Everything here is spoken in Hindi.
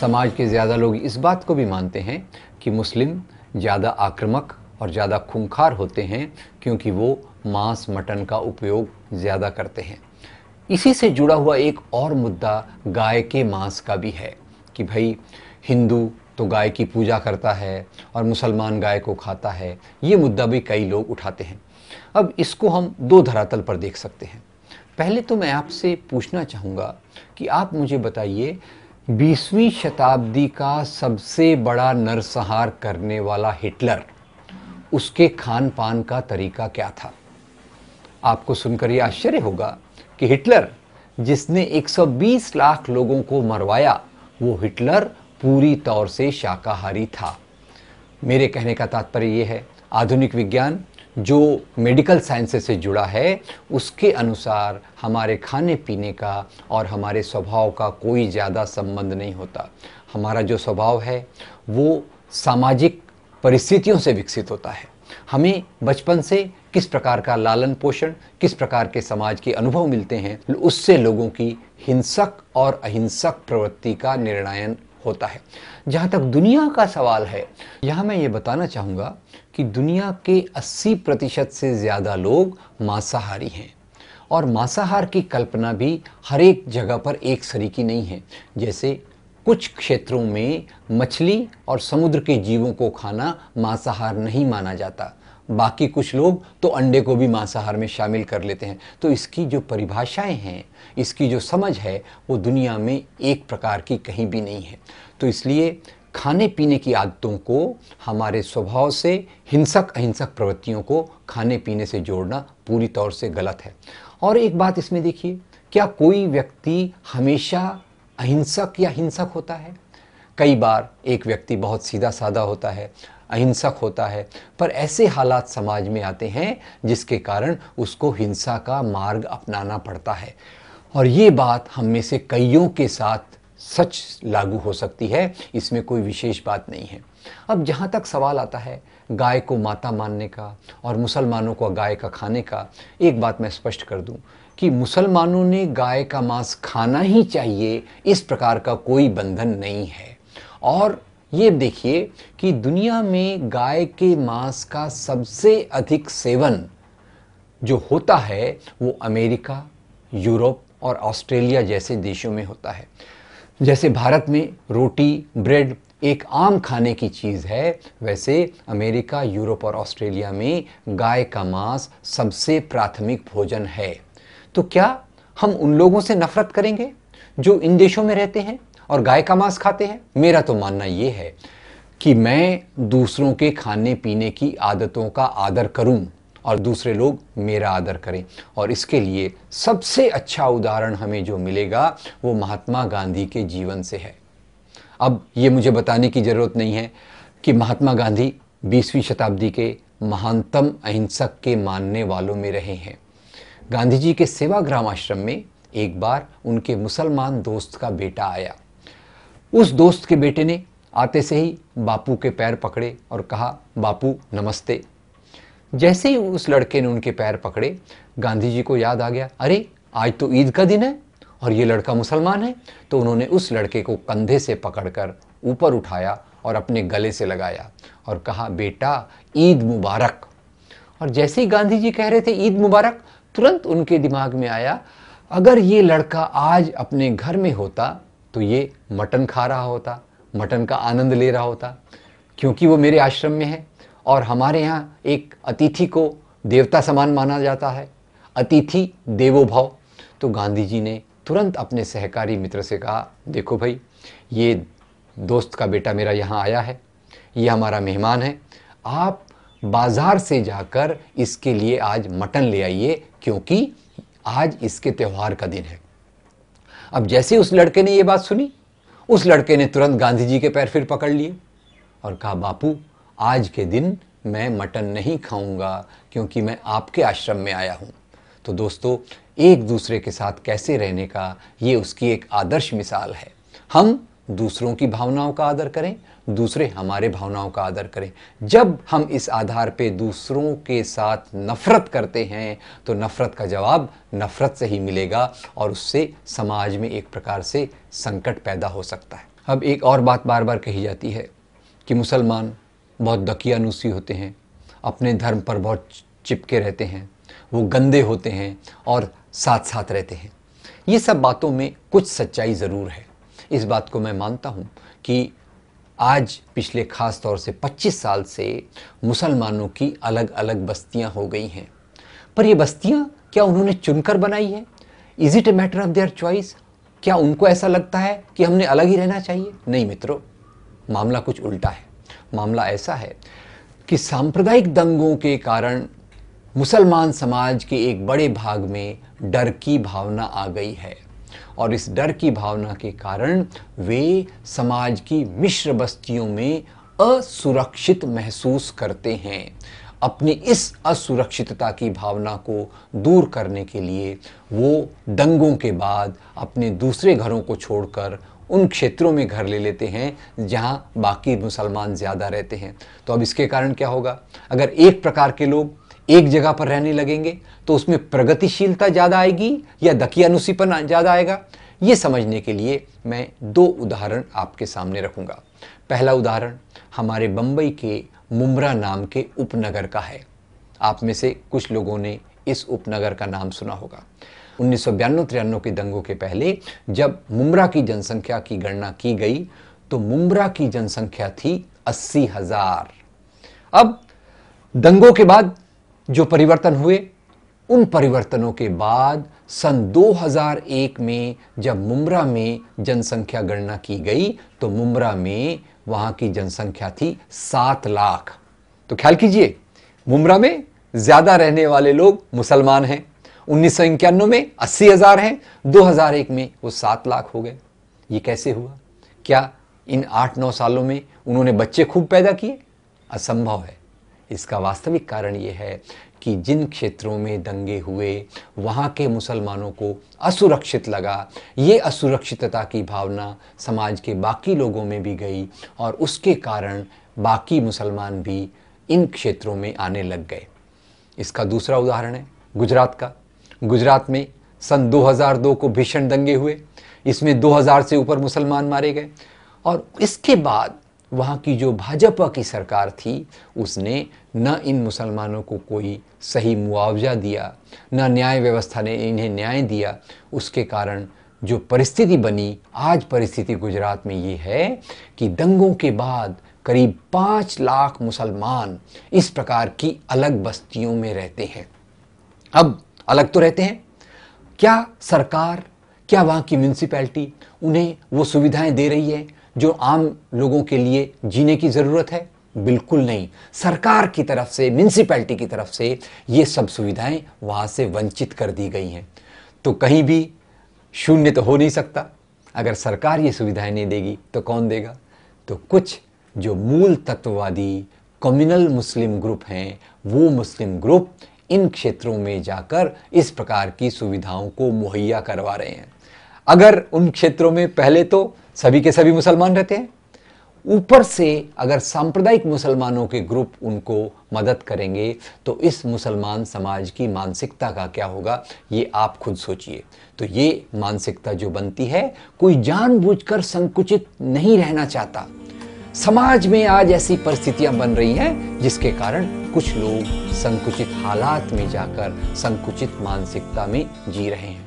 समाज के ज़्यादा लोग इस बात को भी मानते हैं कि मुस्लिम ज़्यादा आक्रामक और ज़्यादा खूंखार होते हैं क्योंकि वो मांस मटन का उपयोग ज़्यादा करते हैं इसी से जुड़ा हुआ एक और मुद्दा गाय के मांस का भी है कि भाई हिंदू तो गाय की पूजा करता है और मुसलमान गाय को खाता है ये मुद्दा भी कई लोग उठाते हैं अब इसको हम दो धरातल पर देख सकते हैं पहले तो मैं आपसे पूछना चाहूँगा कि आप मुझे बताइए बीसवीं शताब्दी का सबसे बड़ा नरसंहार करने वाला हिटलर उसके खान पान का तरीका क्या था आपको सुनकर यह आश्चर्य होगा कि हिटलर जिसने 120 लाख लोगों को मरवाया वो हिटलर पूरी तौर से शाकाहारी था मेरे कहने का तात्पर्य यह है आधुनिक विज्ञान जो मेडिकल साइंस से जुड़ा है उसके अनुसार हमारे खाने पीने का और हमारे स्वभाव का कोई ज़्यादा संबंध नहीं होता हमारा जो स्वभाव है वो सामाजिक परिस्थितियों से विकसित होता है हमें बचपन से किस प्रकार का लालन पोषण किस प्रकार के समाज के अनुभव मिलते हैं उससे लोगों की हिंसक और अहिंसक प्रवृत्ति का निर्णायन होता है जहाँ तक दुनिया का सवाल है यहाँ मैं ये बताना चाहूँगा कि दुनिया के 80 प्रतिशत से ज़्यादा लोग मांसाहारी हैं और मांसाहार की कल्पना भी हर एक जगह पर एक सरीकी नहीं है जैसे कुछ क्षेत्रों में मछली और समुद्र के जीवों को खाना मांसाहार नहीं माना जाता बाकी कुछ लोग तो अंडे को भी मांसाहार में शामिल कर लेते हैं तो इसकी जो परिभाषाएं हैं इसकी जो समझ है वो दुनिया में एक प्रकार की कहीं भी नहीं है तो इसलिए खाने पीने की आदतों को हमारे स्वभाव से हिंसक अहिंसक प्रवृत्तियों को खाने पीने से जोड़ना पूरी तौर से गलत है और एक बात इसमें देखिए क्या कोई व्यक्ति हमेशा अहिंसक या हिंसक होता है कई बार एक व्यक्ति बहुत सीधा साधा होता है अहिंसक होता है पर ऐसे हालात समाज में आते हैं जिसके कारण उसको हिंसा का मार्ग अपनाना पड़ता है और ये बात हम में से कईयों के साथ सच लागू हो सकती है इसमें कोई विशेष बात नहीं है अब जहाँ तक सवाल आता है गाय को माता मानने का और मुसलमानों को गाय का खाने का एक बात मैं स्पष्ट कर दूं कि मुसलमानों ने गाय का मांस खाना ही चाहिए इस प्रकार का कोई बंधन नहीं है और ये देखिए कि दुनिया में गाय के मांस का सबसे अधिक सेवन जो होता है वो अमेरिका यूरोप और ऑस्ट्रेलिया जैसे देशों में होता है जैसे भारत में रोटी ब्रेड एक आम खाने की चीज़ है वैसे अमेरिका यूरोप और ऑस्ट्रेलिया में गाय का मांस सबसे प्राथमिक भोजन है तो क्या हम उन लोगों से नफरत करेंगे जो इन देशों में रहते हैं और गाय का मांस खाते हैं मेरा तो मानना यह है कि मैं दूसरों के खाने पीने की आदतों का आदर करूं और दूसरे लोग मेरा आदर करें और इसके लिए सबसे अच्छा उदाहरण हमें जो मिलेगा वो महात्मा गांधी के जीवन से है अब ये मुझे बताने की ज़रूरत नहीं है कि महात्मा गांधी बीसवीं शताब्दी के महानतम अहिंसक के मानने वालों में रहे हैं गांधी जी के सेवाग्राम आश्रम में एक बार उनके मुसलमान दोस्त का बेटा आया उस दोस्त के बेटे ने आते से ही बापू के पैर पकड़े और कहा बापू नमस्ते जैसे ही उस लड़के ने उनके पैर पकड़े गांधी जी को याद आ गया अरे आज तो ईद का दिन है और ये लड़का मुसलमान है तो उन्होंने उस लड़के को कंधे से पकड़कर ऊपर उठाया और अपने गले से लगाया और कहा बेटा ईद मुबारक और जैसे ही गांधी जी कह रहे थे ईद मुबारक तुरंत उनके दिमाग में आया अगर ये लड़का आज अपने घर में होता तो ये मटन खा रहा होता मटन का आनंद ले रहा होता क्योंकि वो मेरे आश्रम में है और हमारे यहाँ एक अतिथि को देवता समान माना जाता है अतिथि देवो भाव तो गांधी जी ने तुरंत अपने सहकारी मित्र से कहा देखो भाई ये दोस्त का बेटा मेरा यहाँ आया है ये हमारा मेहमान है आप बाज़ार से जाकर इसके लिए आज मटन ले आइए क्योंकि आज इसके त्यौहार का दिन है अब जैसे उस लड़के ने ये बात सुनी उस लड़के ने तुरंत गांधी जी के पैर फिर पकड़ लिए और कहा बापू आज के दिन मैं मटन नहीं खाऊंगा क्योंकि मैं आपके आश्रम में आया हूँ तो दोस्तों एक दूसरे के साथ कैसे रहने का ये उसकी एक आदर्श मिसाल है हम दूसरों की भावनाओं का आदर करें दूसरे हमारे भावनाओं का आदर करें जब हम इस आधार पे दूसरों के साथ नफ़रत करते हैं तो नफ़रत का जवाब नफ़रत से ही मिलेगा और उससे समाज में एक प्रकार से संकट पैदा हो सकता है अब एक और बात बार बार कही जाती है कि मुसलमान बहुत दकियानुसी होते हैं अपने धर्म पर बहुत चिपके रहते हैं वो गंदे होते हैं और साथ साथ रहते हैं ये सब बातों में कुछ सच्चाई ज़रूर है इस बात को मैं मानता हूँ कि आज पिछले खास तौर से 25 साल से मुसलमानों की अलग अलग बस्तियाँ हो गई हैं पर ये बस्तियाँ क्या उन्होंने चुनकर बनाई है is it a matter of their choice क्या उनको ऐसा लगता है कि हमने अलग ही रहना चाहिए नहीं मित्रों मामला कुछ उल्टा है मामला ऐसा है कि सांप्रदायिक दंगों के कारण मुसलमान समाज के एक बड़े भाग में डर की भावना आ गई है और इस डर की भावना के कारण वे समाज की मिश्र बस्तियों में असुरक्षित महसूस करते हैं अपनी इस असुरक्षितता की भावना को दूर करने के लिए वो दंगों के बाद अपने दूसरे घरों को छोड़कर उन क्षेत्रों में घर ले लेते हैं जहां बाकी मुसलमान ज़्यादा रहते हैं तो अब इसके कारण क्या होगा अगर एक प्रकार के लोग एक जगह पर रहने लगेंगे तो उसमें प्रगतिशीलता ज़्यादा आएगी या दकियानुसीपन ज़्यादा आएगा ये समझने के लिए मैं दो उदाहरण आपके सामने रखूँगा पहला उदाहरण हमारे बम्बई के मुमरा नाम के उपनगर का है आप में से कुछ लोगों ने इस उपनगर का नाम सुना होगा उन्नीस सौ के दंगों के पहले जब मुमरा की जनसंख्या की गणना की गई तो मुमरा की जनसंख्या थी अस्सी हजार अब दंगों के बाद जो परिवर्तन हुए उन परिवर्तनों के बाद सन 2001 में जब मुमरा में जनसंख्या गणना की गई तो मुमरा में वहां की जनसंख्या थी सात लाख तो ख्याल कीजिए मुमरा में ज्यादा रहने वाले लोग मुसलमान हैं उन्नीस में अस्सी हजार हैं 2001 में वो सात लाख हो गए ये कैसे हुआ क्या इन आठ नौ सालों में उन्होंने बच्चे खूब पैदा किए असंभव है इसका वास्तविक कारण ये है कि जिन क्षेत्रों में दंगे हुए वहाँ के मुसलमानों को असुरक्षित लगा ये असुरक्षितता की भावना समाज के बाकी लोगों में भी गई और उसके कारण बाकी मुसलमान भी इन क्षेत्रों में आने लग गए इसका दूसरा उदाहरण है गुजरात का गुजरात में सन 2002 को भीषण दंगे हुए इसमें 2000 से ऊपर मुसलमान मारे गए और इसके बाद वहाँ की जो भाजपा की सरकार थी उसने न इन मुसलमानों को कोई सही मुआवजा दिया न न्याय व्यवस्था ने इन्हें न्याय दिया उसके कारण जो परिस्थिति बनी आज परिस्थिति गुजरात में ये है कि दंगों के बाद करीब पाँच लाख मुसलमान इस प्रकार की अलग बस्तियों में रहते हैं अब अलग तो रहते हैं क्या सरकार क्या वहाँ की म्यूनसिपैलिटी उन्हें वो सुविधाएं दे रही है जो आम लोगों के लिए जीने की ज़रूरत है बिल्कुल नहीं सरकार की तरफ से म्यूनसिपैलिटी की तरफ से ये सब सुविधाएं वहाँ से वंचित कर दी गई हैं तो कहीं भी शून्य तो हो नहीं सकता अगर सरकार ये सुविधाएं नहीं देगी तो कौन देगा तो कुछ जो मूल तत्ववादी कम्युनल मुस्लिम ग्रुप हैं वो मुस्लिम ग्रुप इन क्षेत्रों में जाकर इस प्रकार की सुविधाओं को मुहैया करवा रहे हैं अगर उन क्षेत्रों में पहले तो सभी के सभी मुसलमान रहते हैं ऊपर से अगर सांप्रदायिक मुसलमानों के ग्रुप उनको मदद करेंगे तो इस मुसलमान समाज की मानसिकता का क्या होगा ये आप खुद सोचिए तो ये मानसिकता जो बनती है कोई जानबूझकर संकुचित नहीं रहना चाहता समाज में आज ऐसी परिस्थितियां बन रही हैं जिसके कारण कुछ लोग संकुचित हालात में जाकर संकुचित मानसिकता में जी रहे हैं